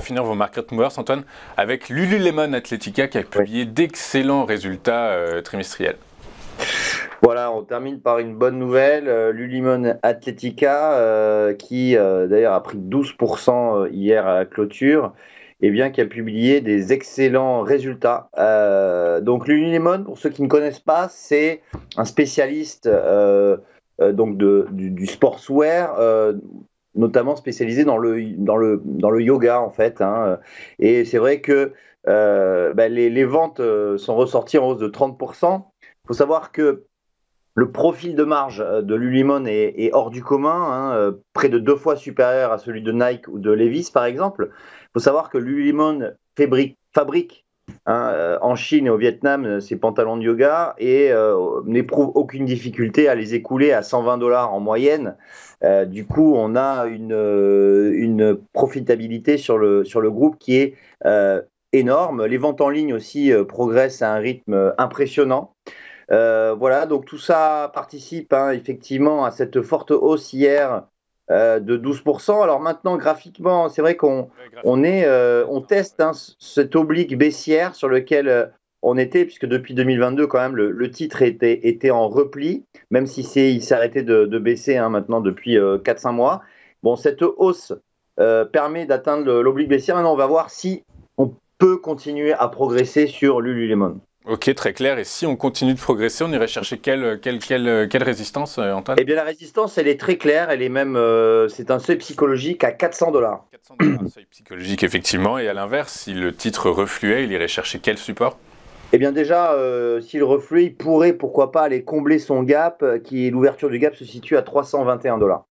finir vos market movers, Antoine, avec Lululemon Athletica qui a publié d'excellents résultats euh, trimestriels. Voilà, on termine par une bonne nouvelle. Euh, Lululemon Athletica, euh, qui d'ailleurs a pris 12% hier à la clôture, et bien, qui a publié des excellents résultats. donc Lululemon pour ceux qui ne connaissent pas, c'est un spécialiste donc de, du, du sportswear notamment spécialisé dans le, le, dans le yoga en fait. Hein. Et c'est vrai que euh, bah, les, ventes euh, sont ressorties en hausse de 30%. Il faut savoir que le profil de marge euh, de Lululemon est, hors du commun, hein, près de deux fois supérieur à celui de Nike ou de Levi's par exemple. Il faut savoir que Lululemon fabrique Hein, euh, en Chine et au Vietnam, euh, ces pantalons de yoga et euh, n'éprouve n'éprouvent aucune difficulté à les écouler à 120 dollars en moyenne. du coup, on a une, une profitabilité sur le, sur le groupe qui est énorme. Les ventes en ligne aussi progressent à un rythme impressionnant. voilà, donc tout ça participe hein, effectivement à cette forte hausse hier euh, de 12%. Alors maintenant, graphiquement, c'est vrai qu'on est, euh, on teste hein, cette oblique baissière sur lequel euh, on était, puisque depuis 2022, quand même, le, titre était, était en repli, même si c'est, il s'arrêtait de, baisser hein, maintenant depuis 400 4-5 mois. Bon, cette hausse permet d'atteindre l'oblique baissière. Maintenant, on va voir si on peut continuer à progresser sur Lululemon. Ok, très clair. Et si on continue de progresser, on irait chercher quelle, résistance, euh, Antoine Eh bien, la résistance, elle est très claire. Elle est même, euh, c'est un seuil psychologique à 400 dollars. 400 dollars, seuil psychologique, effectivement. Et à l'inverse, si le titre refluait, il irait chercher quel support eh bien déjà, euh, s'il refluait, il pourrait, pourquoi pas, aller combler son gap, qui l'ouverture du gap se situe à 321 dollars.